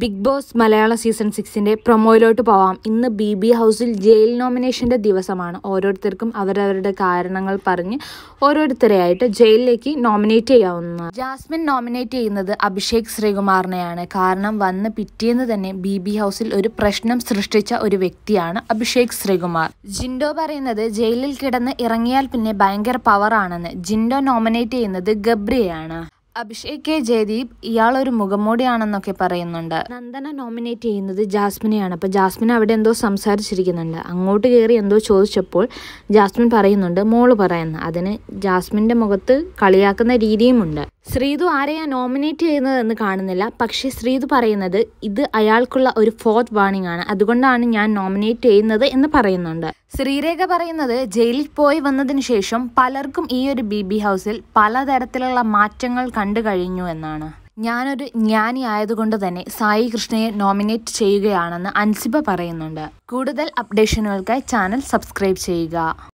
big Boss മലയാള season സിക്സിൻ്റെ പ്രൊമോയിലോട്ട് പോവാം ഇന്ന് ബി ബി ഹൗസിൽ ജയിൽ നോമിനേഷൻ്റെ ദിവസമാണ് ഓരോരുത്തർക്കും അവരവരുടെ കാരണങ്ങൾ പറഞ്ഞ് ഓരോരുത്തരെയായിട്ട് ജയിലിലേക്ക് നോമിനേറ്റ് ചെയ്യാവുന്ന ജാസ്മിൻ നോമിനേറ്റ് ചെയ്യുന്നത് അഭിഷേക് ശ്രീകുമാറിനെയാണ് കാരണം വന്ന് പിറ്റേന്ന് തന്നെ ബി ബി ഹൗസിൽ ഒരു പ്രശ്നം സൃഷ്ടിച്ച ഒരു വ്യക്തിയാണ് അഭിഷേക് ശ്രീകുമാർ ജിൻഡോ പറയുന്നത് ജയിലിൽ കിടന്ന് ഇറങ്ങിയാൽ പിന്നെ ഭയങ്കര പവറാണെന്ന് ജിൻഡോ നോമിനേറ്റ് ചെയ്യുന്നത് ഗബ്രിയാണ് അഭിഷേക് കെ ജയദീപ് ഇയാളൊരു മുഖംമൂടിയാണെന്നൊക്കെ പറയുന്നുണ്ട് നന്ദന നോമിനേറ്റ് ചെയ്യുന്നത് ജാസ്മിനെയാണ് അപ്പോൾ ജാസ്മിൻ അവിടെ എന്തോ സംസാരിച്ചിരിക്കുന്നുണ്ട് അങ്ങോട്ട് കയറി എന്തോ ചോദിച്ചപ്പോൾ ജാസ്മിൻ പറയുന്നുണ്ട് മോള് പറയുന്നു അതിന് ജാസ്മിൻ്റെ മുഖത്ത് കളിയാക്കുന്ന രീതിയുമുണ്ട് ശ്രീതു ആരെയാ നോമിനേറ്റ് ചെയ്യുന്നത് എന്ന് കാണുന്നില്ല പക്ഷേ ശ്രീതു പറയുന്നത് ഇത് അയാൾക്കുള്ള ഒരു ഫോർത്ത് വാർണിംഗ് ആണ് അതുകൊണ്ടാണ് ഞാൻ നോമിനേറ്റ് ചെയ്യുന്നത് എന്ന് പറയുന്നുണ്ട് ശ്രീരേഖ പറയുന്നത് ജയിലിൽ പോയി വന്നതിന് ശേഷം പലർക്കും ഈ ഒരു ബി ബി ഹൗസിൽ പലതരത്തിലുള്ള മാറ്റങ്ങൾ കണ്ടു കഴിഞ്ഞു എന്നാണ് ഞാനൊരു ജ്ഞാനി ആയതുകൊണ്ട് തന്നെ സായി കൃഷ്ണയെ നോമിനേറ്റ് ചെയ്യുകയാണെന്ന് അൻസിബ പറയുന്നുണ്ട് കൂടുതൽ അപ്ഡേഷനുകൾക്കായി ചാനൽ സബ്സ്ക്രൈബ് ചെയ്യുക